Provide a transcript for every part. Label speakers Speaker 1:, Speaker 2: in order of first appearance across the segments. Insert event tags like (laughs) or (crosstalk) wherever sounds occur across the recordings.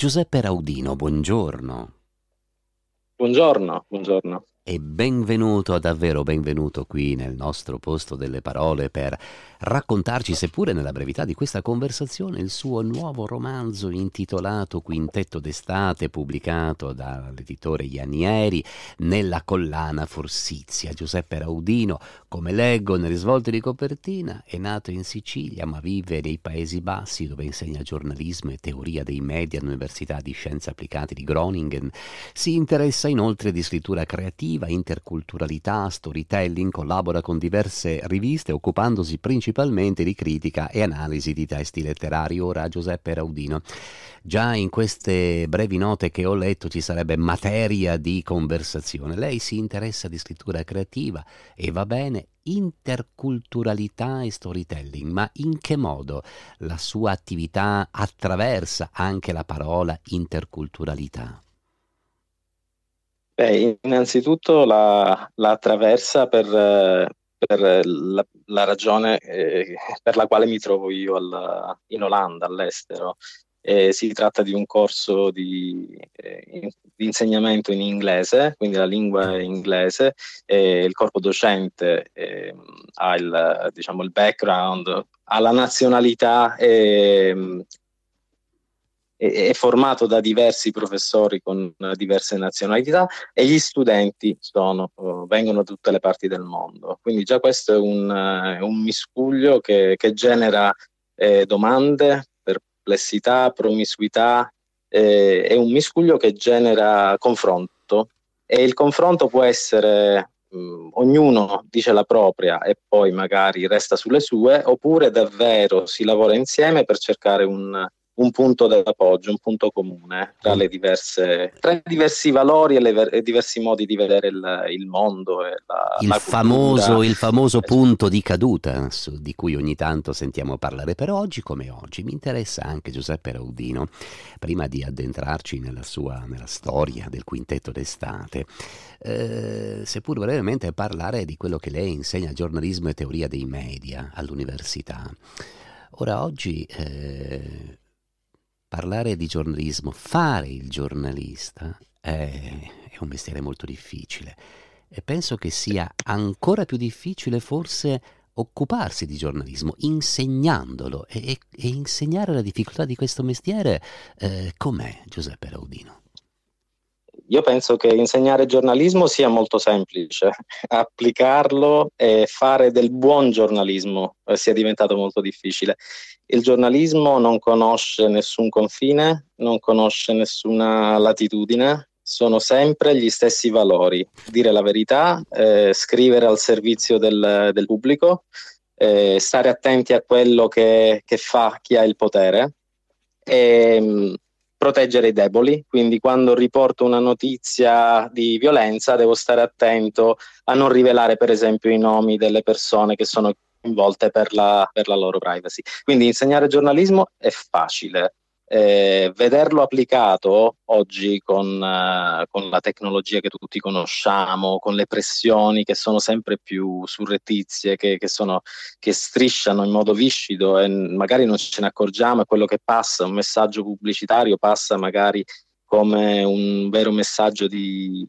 Speaker 1: Giuseppe Raudino, buongiorno.
Speaker 2: Buongiorno, buongiorno
Speaker 1: e benvenuto, davvero benvenuto qui nel nostro posto delle parole per raccontarci, seppure nella brevità di questa conversazione, il suo nuovo romanzo intitolato Quintetto d'estate, pubblicato dall'editore Ianieri nella collana Forsizia. Giuseppe Raudino, come leggo nelle svolte di copertina, è nato in Sicilia ma vive nei Paesi Bassi dove insegna giornalismo e teoria dei media all'Università di Scienze Applicate di Groningen. Si interessa inoltre di scrittura creativa narrativa, interculturalità, storytelling, collabora con diverse riviste occupandosi principalmente di critica e analisi di testi letterari. Ora Giuseppe Raudino. Già in queste brevi note che ho letto ci sarebbe materia di conversazione. Lei si interessa di scrittura creativa e va bene interculturalità e storytelling, ma in che modo la sua attività attraversa anche la parola interculturalità?
Speaker 2: Beh, innanzitutto la, la attraversa per, per la, la, ragione eh, per la quale mi trovo io al, in Olanda, all'estero. Eh, si tratta di un corso di, eh, di, insegnamento in inglese, quindi la lingua inglese. il corpo docente ehm, ha il, diciamo, il background, ha la nazionalità ehm, è formato da diversi professori con diverse nazionalità e gli studenti sono, eh, vengono da tutte le parti del mondo. Quindi già questo è un, eh, un miscuglio che, che genera eh, domande, perplessità, promiscuità, eh, è un miscuglio che genera confronto e il confronto può essere mh, ognuno dice la propria e poi magari resta sulle sue oppure davvero si lavora insieme per cercare un un punto d'appoggio, un punto comune tra, le diverse, tra i diversi valori e, le, e, i diversi modi di vedere il, il mondo. La, il, la famoso, il,
Speaker 1: famoso, punto di caduta su, di cui ogni tanto sentiamo parlare, Però oggi come oggi mi interessa anche Giuseppe Raudino, prima di addentrarci nella sua nella storia del quintetto d'estate, eh, seppur brevemente parlare di quello che lei insegna giornalismo e teoria dei media all'università. Ora oggi... Eh, parlare di giornalismo, fare il giornalista è, è un mestiere molto difficile e penso che sia ancora più difficile forse occuparsi di giornalismo, insegnandolo e, e, e insegnare la difficoltà di questo mestiere eh, com'è Giuseppe Raudino?
Speaker 2: Io penso che insegnare giornalismo sia molto semplice, applicarlo e fare del buon giornalismo eh, sia diventato molto difficile il giornalismo non conosce nessun confine, non conosce nessuna latitudine, sono sempre gli stessi valori, dire la verità, eh, scrivere al servizio del, del pubblico, eh, stare attenti a quello che, che, fa chi ha il potere e mh, mm, proteggere i deboli, quindi quando riporto una notizia di violenza devo stare attento a non rivelare per esempio i nomi delle persone che sono coinvolte per la, per la loro privacy. Quindi insegnare giornalismo è facile, eh, vederlo applicato oggi con, eh, con, la tecnologia che tutti conosciamo, con le pressioni che sono sempre più surrettizie, che, che, sono, che strisciano in modo viscido e magari non ce ne accorgiamo, è quello che passa, un messaggio pubblicitario passa magari come un vero messaggio di,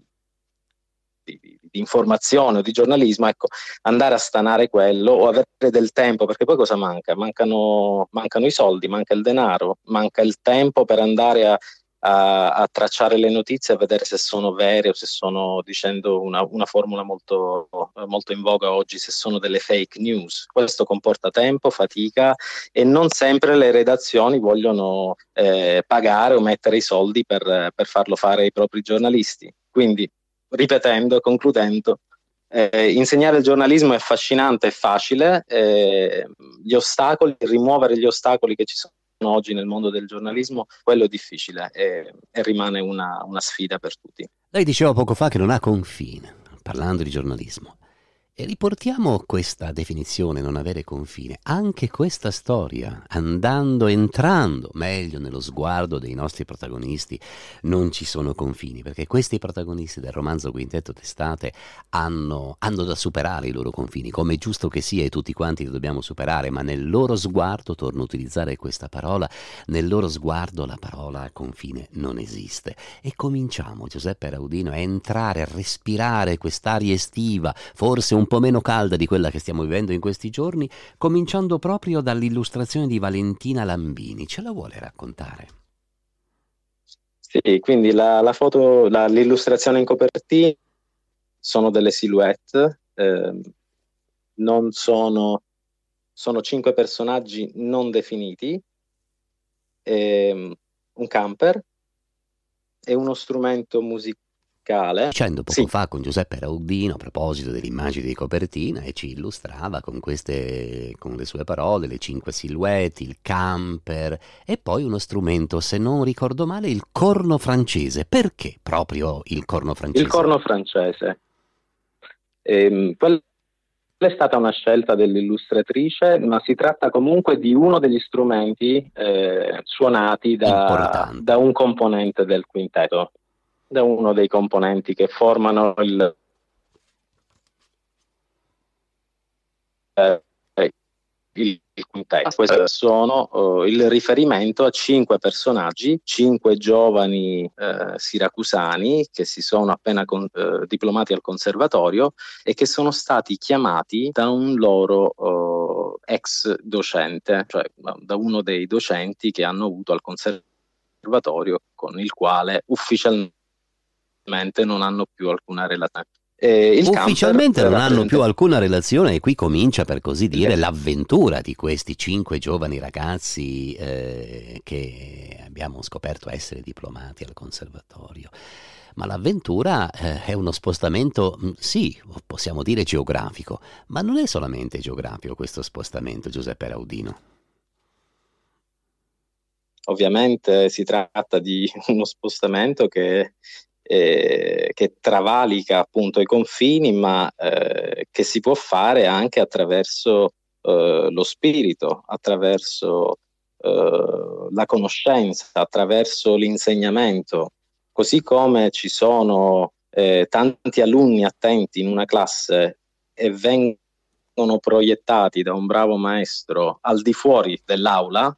Speaker 2: di, di informazione o di giornalismo, ecco, andare a stanare quello o avere del tempo, perché poi cosa manca? Mancano, mancano i soldi, manca il denaro, manca il tempo per andare a, a, a tracciare le notizie, a vedere se sono vere o se sono, dicendo una, una formula molto, molto in voga oggi, se sono delle fake news. Questo comporta tempo, fatica e non sempre le redazioni vogliono eh, pagare o mettere i soldi per, per farlo fare ai propri giornalisti. Quindi ripetendo e concludendo, eh, insegnare il giornalismo è affascinante e facile, eh, gli ostacoli, rimuovere gli ostacoli che ci sono oggi nel mondo del giornalismo, quello è difficile e, eh, e rimane una, una sfida per tutti.
Speaker 1: Lei diceva poco fa che non ha confine, parlando di giornalismo. E riportiamo questa definizione, non avere confine, anche questa storia, andando, entrando meglio nello sguardo dei nostri protagonisti, non ci sono confini, perché questi protagonisti del romanzo Quintetto d'estate hanno, hanno da superare i loro confini, come è giusto che sia e tutti quanti li dobbiamo superare, ma nel loro sguardo, torno a utilizzare questa parola, nel loro sguardo la parola confine non esiste. E cominciamo, Giuseppe Raudino, a entrare, a respirare quest'aria estiva, forse un po' meno calda di quella che stiamo vivendo in questi giorni, cominciando proprio dall'illustrazione di Valentina Lambini. Ce la vuole raccontare?
Speaker 2: Sì, quindi la, la foto, la, l'illustrazione in copertina sono delle silhouette, eh, non sono, sono cinque personaggi non definiti, eh, un camper e uno strumento musicale
Speaker 1: fiscale. Dicendo poco sì. fa con Giuseppe Raudino a proposito dell'immagine di copertina e ci illustrava con queste, con le sue parole, le cinque silhouette, il camper e poi uno strumento, se non ricordo male, il corno francese. Perché proprio il corno francese? Il corno
Speaker 2: francese. Ehm, quella è stata una scelta dell'illustratrice, ma si tratta comunque di uno degli strumenti eh, suonati da, da un componente del quintetto è uno dei componenti che formano il... Eh, il, il quintetto. Questi sono uh, il riferimento a cinque personaggi, cinque giovani uh, siracusani che si sono appena con, uh, diplomati al conservatorio e che sono stati chiamati da un loro ex docente, cioè da uno dei docenti che hanno avuto al conservatorio con il quale ufficialmente ufficialmente non hanno più alcuna relazione. Eh, Ufficialmente non hanno più
Speaker 1: alcuna relazione e qui comincia per così dire eh. l'avventura di questi cinque giovani ragazzi eh, che abbiamo scoperto essere diplomati al conservatorio. Ma l'avventura eh, è uno spostamento, mm, sì, possiamo dire geografico, ma non è solamente geografico questo spostamento, Giuseppe Raudino.
Speaker 2: Ovviamente si tratta di (laughs) uno spostamento che eh, che travalica appunto i confini, ma eh, che si può fare anche attraverso eh, lo spirito, attraverso eh, la conoscenza, attraverso l'insegnamento, così come ci sono eh, tanti alunni attenti in una classe e vengono proiettati da un bravo maestro al di fuori dell'aula,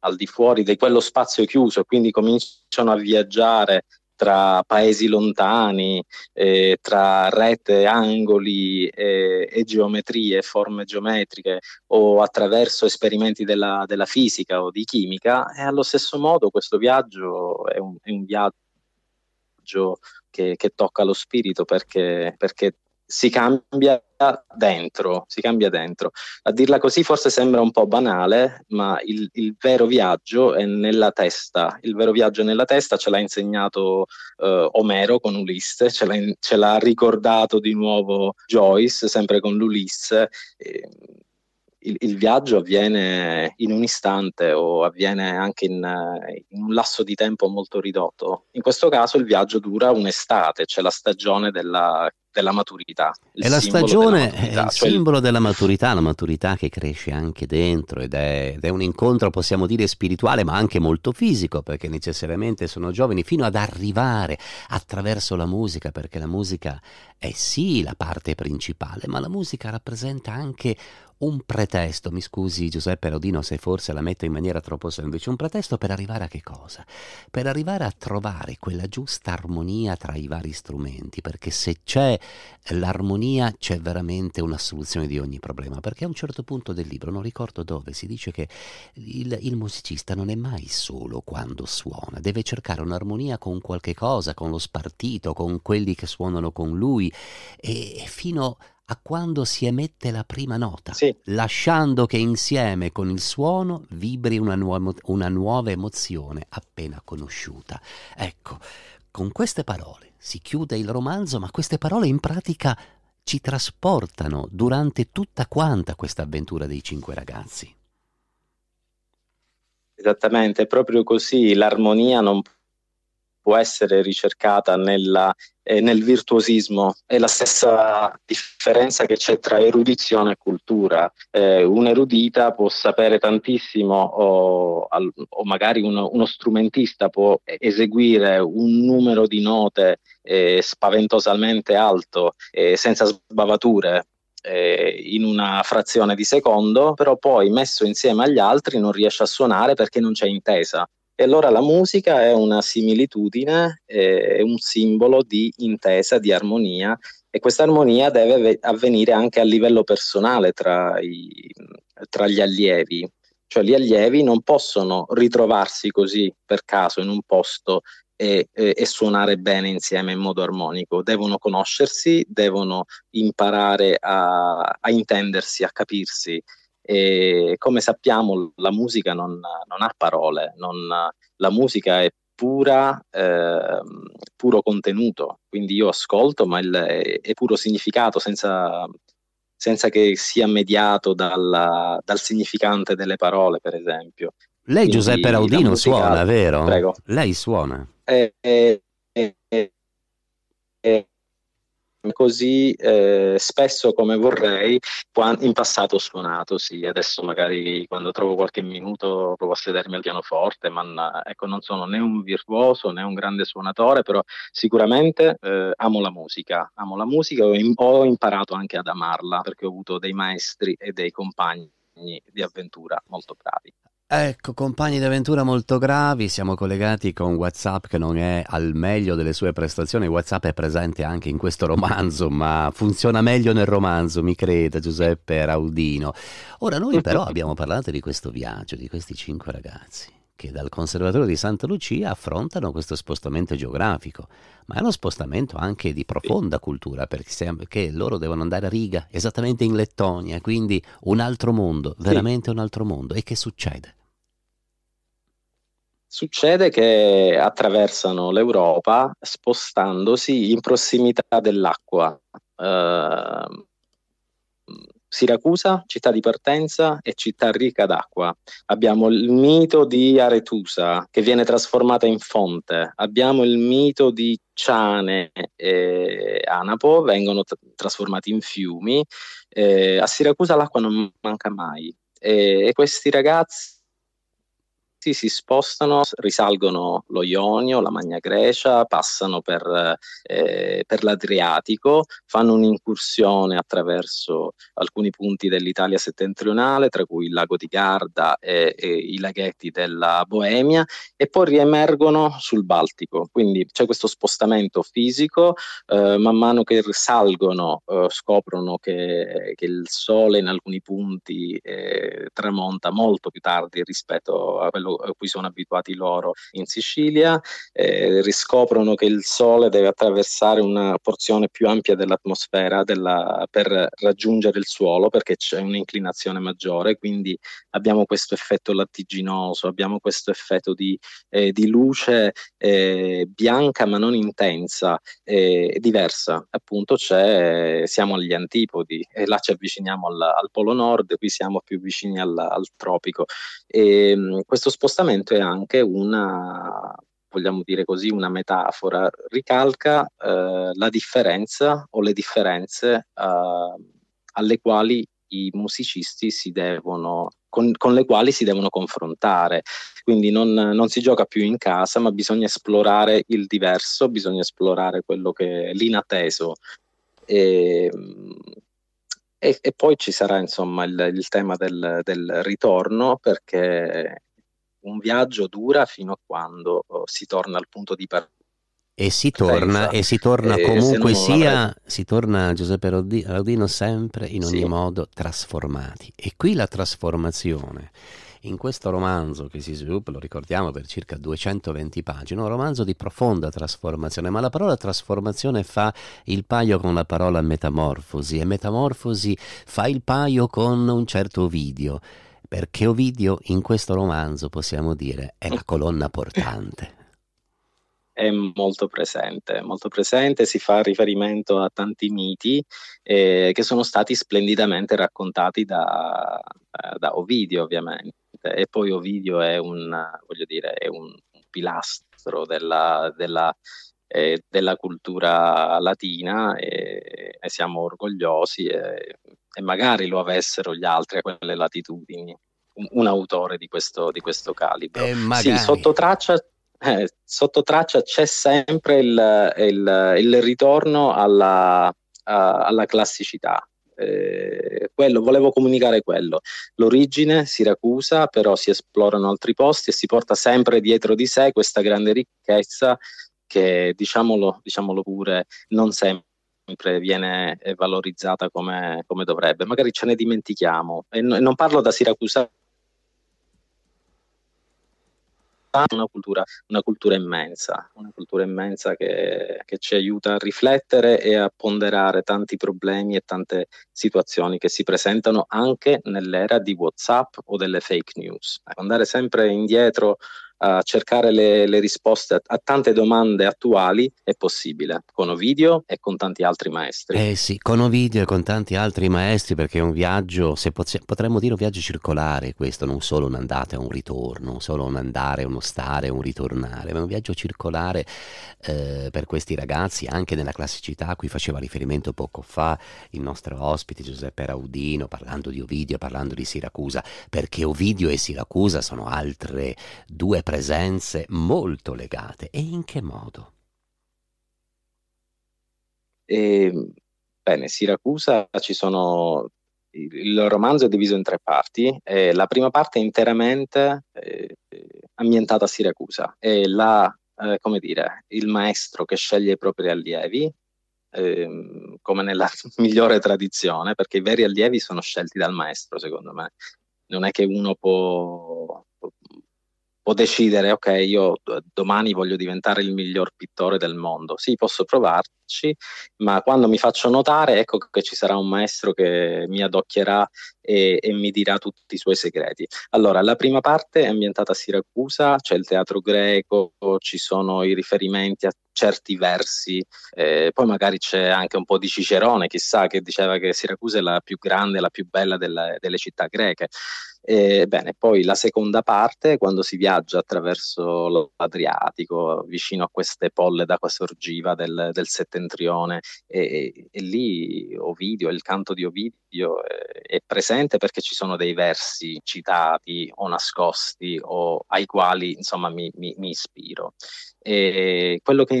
Speaker 2: al di fuori di quello spazio chiuso, quindi cominciano a viaggiare tra paesi lontani, eh, tra rete, angoli eh, e geometrie, forme geometriche o attraverso esperimenti della, della, fisica o di chimica e allo stesso modo questo viaggio è un, è un viaggio che, che, tocca lo spirito perché, perché si cambia dentro, si cambia dentro. A dirla così forse sembra un po' banale, ma il, il, vero viaggio è nella testa. Il vero viaggio è nella testa, ce l'ha insegnato eh, Omero con Ulisse, ce l'ha, ce l'ha, ricordato di nuovo Joyce, sempre con l'Ulisse. Eh, il, il, viaggio avviene in un istante o avviene anche in, in, un lasso di tempo molto ridotto. In questo caso il viaggio dura un'estate, c'è cioè la stagione della della maturità. È la stagione, è il cioè simbolo
Speaker 1: il... della maturità, la maturità che cresce anche dentro ed è, ed è, un incontro, possiamo dire, spirituale ma anche molto fisico perché necessariamente sono giovani fino ad arrivare attraverso la musica perché la musica è sì la parte principale ma la musica rappresenta anche un pretesto, mi scusi Giuseppe Rodino se forse la metto in maniera troppo semplice, un pretesto per arrivare a che cosa? Per arrivare a trovare quella giusta armonia tra i vari strumenti, perché se c'è l'armonia c'è veramente una soluzione di ogni problema, perché a un certo punto del libro, non ricordo dove, si dice che il, il musicista non è mai solo quando suona, deve cercare un'armonia con qualche cosa, con lo spartito, con quelli che suonano con lui e fino a a quando si emette la prima nota, sì. lasciando che insieme con il suono vibri una, nuova, una nuova emozione appena conosciuta. Ecco, con queste parole si chiude il romanzo, ma queste parole in pratica ci trasportano durante tutta quanta questa avventura dei cinque ragazzi.
Speaker 2: Esattamente, proprio così l'armonia non può essere ricercata nella eh, nel virtuosismo. È la stessa differenza che c'è tra erudizione e cultura. Eh, un erudita può sapere tantissimo o, al, o magari uno, uno strumentista può eseguire un numero di note eh, spaventosamente alto, eh, senza sbavature, eh, in una frazione di secondo, però poi messo insieme agli altri non riesce a suonare perché non c'è intesa. E allora la musica è una similitudine, è un simbolo di intesa, di armonia e questa armonia deve avvenire anche a livello personale tra, i, tra gli allievi. Cioè gli allievi non possono ritrovarsi così per caso in un posto e, e, e, suonare bene insieme in modo armonico. Devono conoscersi, devono imparare a, a intendersi, a capirsi e come sappiamo la musica non, non ha parole, non, la musica è pura, eh, puro contenuto, quindi io ascolto, ma il, è, è, puro significato senza, senza che sia mediato dalla, dal significante delle parole, per esempio.
Speaker 1: Lei quindi, Giuseppe Raudino musica, suona, vero? Prego. Lei suona.
Speaker 2: Eh, eh, eh, eh così eh, spesso come vorrei, in passato ho suonato, sì, adesso magari quando trovo qualche minuto provo a sedermi al pianoforte, ma ecco, non sono né un virtuoso né un grande suonatore, però sicuramente eh, amo la musica, amo la musica, ho, ho imparato anche ad amarla perché ho avuto dei maestri e dei compagni di avventura molto bravi.
Speaker 1: Ecco, compagni d'avventura molto gravi, siamo collegati con WhatsApp che non è al meglio delle sue prestazioni. WhatsApp è presente anche in questo romanzo, (laughs) ma funziona meglio nel romanzo, mi creda, Giuseppe Raudino. Ora, noi però (laughs) abbiamo parlato di questo viaggio, di questi cinque ragazzi che dal Conservatorio di Santa Lucia affrontano questo spostamento geografico, ma è uno spostamento anche di profonda cultura, perché loro devono andare a riga, esattamente in Lettonia, quindi un altro mondo, veramente un altro mondo. E che succede?
Speaker 2: Succede che attraversano l'Europa spostandosi in prossimità dell'acqua. Eh, Siracusa, città di partenza e città ricca d'acqua. Abbiamo il mito di Aretusa che viene trasformata in fonte. Abbiamo il mito di Ciane e Anapo, vengono t- trasformati in fiumi. Eh, a Siracusa l'acqua non manca mai. E, e questi ragazzi si spostano, risalgono lo Ionio, la Magna Grecia, passano per, eh, per l'Adriatico, fanno un'incursione attraverso alcuni punti dell'Italia settentrionale, tra cui il lago di Garda e, e i laghetti della Boemia, e poi riemergono sul Baltico. Quindi c'è questo spostamento fisico, eh, man mano che risalgono eh, scoprono che, che, il sole in alcuni punti eh, tramonta molto più tardi rispetto a quello quello a cui sono abituati loro in Sicilia, eh, riscoprono che il Sole deve attraversare una porzione più ampia dell'atmosfera della, per raggiungere il suolo perché c'è un'inclinazione maggiore, quindi abbiamo questo effetto lattiginoso, abbiamo questo effetto di, eh, di luce eh, bianca ma non intensa, eh, diversa. Appunto siamo agli antipodi e là ci avviciniamo al, al polo nord, qui siamo più vicini al, al tropico. E, ehm, questo spostamento è anche una, vogliamo dire così, una metafora, ricalca eh, la differenza o le differenze eh, alle quali i musicisti si devono, con, con, le quali si devono confrontare. Quindi non, non, si gioca più in casa, ma bisogna esplorare il diverso, bisogna esplorare quello che è l'inatteso. E, ehm, e, e poi ci sarà insomma il, il tema del, del ritorno perché un viaggio dura fino a quando oh, si torna al punto di partenza.
Speaker 1: E si torna, e si torna e comunque sia, si torna Giuseppe Rodino sempre in ogni sì. modo trasformati. E qui la trasformazione in questo romanzo che si sviluppa, lo ricordiamo, per circa 220 pagine, un romanzo di profonda trasformazione, ma la parola trasformazione fa il paio con la parola metamorfosi e metamorfosi fa il paio con un certo video perché Ovidio in questo romanzo, possiamo dire, è la colonna portante.
Speaker 2: È molto presente, molto presente, si fa riferimento a tanti miti eh, che sono stati splendidamente raccontati da, da, Ovidio, ovviamente. E poi Ovidio è un, dire, è un pilastro della, della eh, della cultura latina e ne siamo orgogliosi e, e, magari lo avessero gli altri a quelle latitudini, un, un autore di questo, di questo calibro. Eh, sì, sotto traccia, eh, sotto traccia c'è sempre il, il, il ritorno alla, a, alla classicità. Eh, quello, volevo comunicare quello. L'origine, Siracusa, però si esplorano altri posti e si porta sempre dietro di sé questa grande ricchezza che diciamolo, diciamolo pure, non sempre viene eh, valorizzata come, come, dovrebbe. Magari ce ne dimentichiamo. E, no, e non parlo da Siracusa, una cultura, una cultura immensa, una cultura immensa che, che, ci aiuta a riflettere e a ponderare tanti problemi e tante situazioni che si presentano anche nell'era di WhatsApp o delle fake news. Ecco, andare sempre indietro a cercare le, le risposte a, a, tante domande attuali è possibile, con Ovidio e con tanti altri maestri.
Speaker 1: Eh sì, con Ovidio e con tanti altri maestri perché è un viaggio, se poss- potremmo dire un viaggio circolare questo, non solo un'andata e un ritorno, non solo un andare, uno stare, un ritornare, ma un viaggio circolare eh, per questi ragazzi anche nella classicità a cui faceva riferimento poco fa il nostro ospite Giuseppe Raudino parlando di Ovidio, parlando di Siracusa, perché Ovidio e Siracusa sono altre due presenze molto legate. E in che modo? E, ehm,
Speaker 2: bene, Siracusa ci sono il romanzo è diviso in tre parti. Eh, la prima parte è interamente eh, ambientata a Siracusa. È la, eh, come dire, il maestro che sceglie i propri allievi, ehm, come nella (laughs) migliore tradizione, perché i veri allievi sono scelti dal maestro, secondo me. Non è che uno può o decidere, ok, io eh, domani voglio diventare il miglior pittore del mondo. Sì, posso provarci, ma quando mi faccio notare, ecco che ci sarà un maestro che mi adocchierà e, e, mi dirà tutti i suoi segreti. Allora, la prima parte è ambientata a Siracusa, c'è il teatro greco, ci sono i riferimenti a certi versi, eh, poi magari c'è anche un po' di Cicerone, chissà, che diceva che Siracusa è la più grande, la più bella della, delle città greche. Ebbene, poi la seconda parte, quando si viaggia attraverso l'Adriatico, vicino a queste polle d'acqua sorgiva del, del settentrione, e, e, lì Ovidio, il canto di Ovidio Dio eh, è presente perché ci sono dei versi citati o nascosti o ai quali insomma mi, mi, mi ispiro. E quello che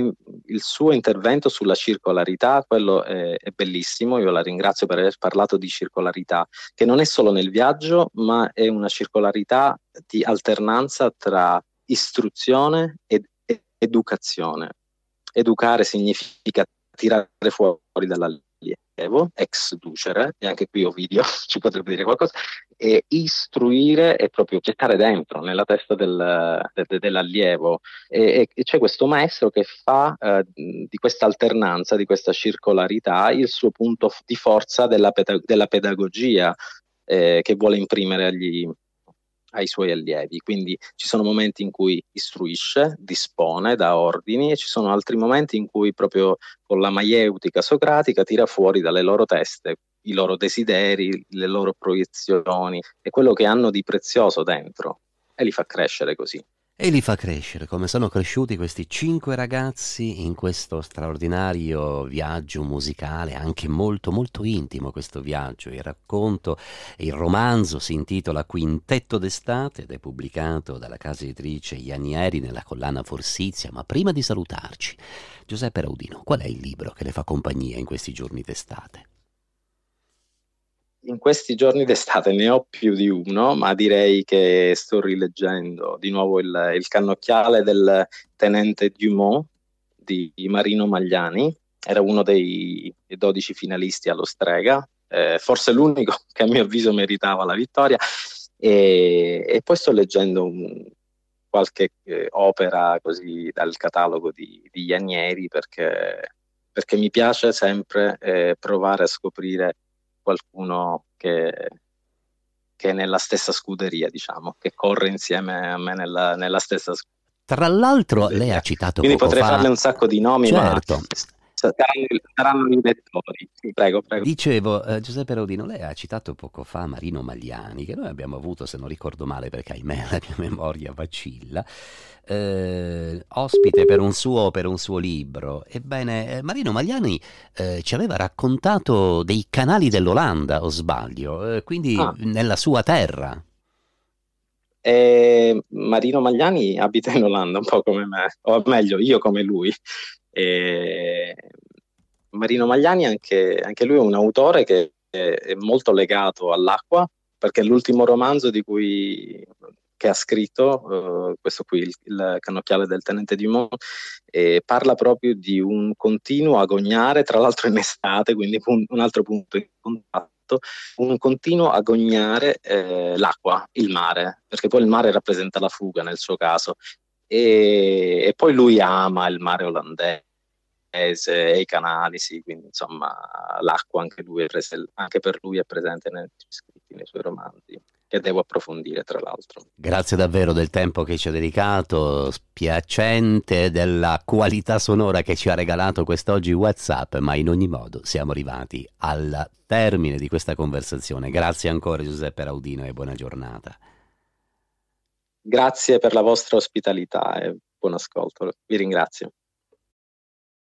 Speaker 2: il suo intervento sulla circolarità, quello è, è, bellissimo, io la ringrazio per aver parlato di circolarità, che non è solo nel viaggio, ma è una circolarità di alternanza tra istruzione ed educazione. Educare significa tirare fuori dalla dicevo, ex ducere, e anche qui Ovidio (laughs) ci potrebbe dire qualcosa, e istruire è proprio gettare dentro, nella testa del, de, de, dell'allievo. E, e, c'è questo maestro che fa eh, di questa alternanza, di questa circolarità, il suo punto di forza della, peda- della pedagogia eh, che vuole imprimere agli, ai suoi allievi, quindi ci sono momenti in cui istruisce, dispone, dà ordini e ci sono altri momenti in cui proprio con la maieutica socratica tira fuori dalle loro teste i loro desideri, le loro proiezioni e quello che hanno di prezioso dentro e li fa crescere così
Speaker 1: e li fa crescere, come sono cresciuti questi cinque ragazzi in questo straordinario viaggio musicale, anche molto molto intimo questo viaggio. Il racconto, il romanzo si intitola Quintetto d'estate ed è pubblicato dalla casa editrice Ianieri nella collana Forsizia, ma prima di salutarci, Giuseppe Raudino, qual è il libro che le fa compagnia in questi giorni d'estate?
Speaker 2: in questi giorni d'estate ne ho più di uno, ma direi che sto rileggendo di nuovo il, il cannocchiale del tenente Dumont di Marino Magliani, era uno dei 12 finalisti allo Strega, eh, forse l'unico (laughs) che a mio avviso meritava la vittoria, e, e poi sto leggendo un, qualche eh, opera così dal catalogo di, di Ianieri perché, perché mi piace sempre eh, provare a scoprire qualcuno che, che è nella stessa scuderia, diciamo, che corre insieme a me nella, nella stessa scuderia.
Speaker 1: Tra l'altro, lei ha citato. Quindi potrei fa... farle un
Speaker 2: sacco di nomi, certo. ma saranno, saranno i lettori. Prego, prego.
Speaker 1: Dicevo, eh, Giuseppe Rodino, lei ha citato poco fa Marino Magliani, che noi abbiamo avuto, se non ricordo male, perché ahimè (laughs) la mia memoria vacilla, eh, ospite per un, suo, per un, suo, libro. Ebbene, eh, Marino Magliani eh, ci aveva raccontato dei canali dell'Olanda, o sbaglio, eh, quindi ah. nella sua terra.
Speaker 2: Eh, Marino Magliani abita in Olanda un po' come me, o meglio io come lui, e Marino Magliani, anche, anche lui è un autore che è molto legato all'acqua, perché l'ultimo romanzo di cui che ha scritto, eh, questo qui, il, il, cannocchiale del tenente Dumont, eh, parla proprio di un continuo agognare, tra l'altro in estate, quindi un, un altro punto di contatto, un continuo agognare eh, l'acqua, il mare, perché poi il mare rappresenta la fuga nel suo caso. E, e poi lui ama il mare olandese paese e i canali, sì, quindi insomma l'acqua anche, prese, anche per lui è presente nei, nei suoi romanzi che devo approfondire tra l'altro.
Speaker 1: Grazie davvero del tempo che ci ha dedicato, spiacente della qualità sonora che ci ha regalato quest'oggi Whatsapp, ma in ogni modo siamo arrivati al termine di questa conversazione. Grazie ancora Giuseppe Raudino e buona giornata.
Speaker 2: Grazie per la vostra ospitalità e buon ascolto, vi ringrazio.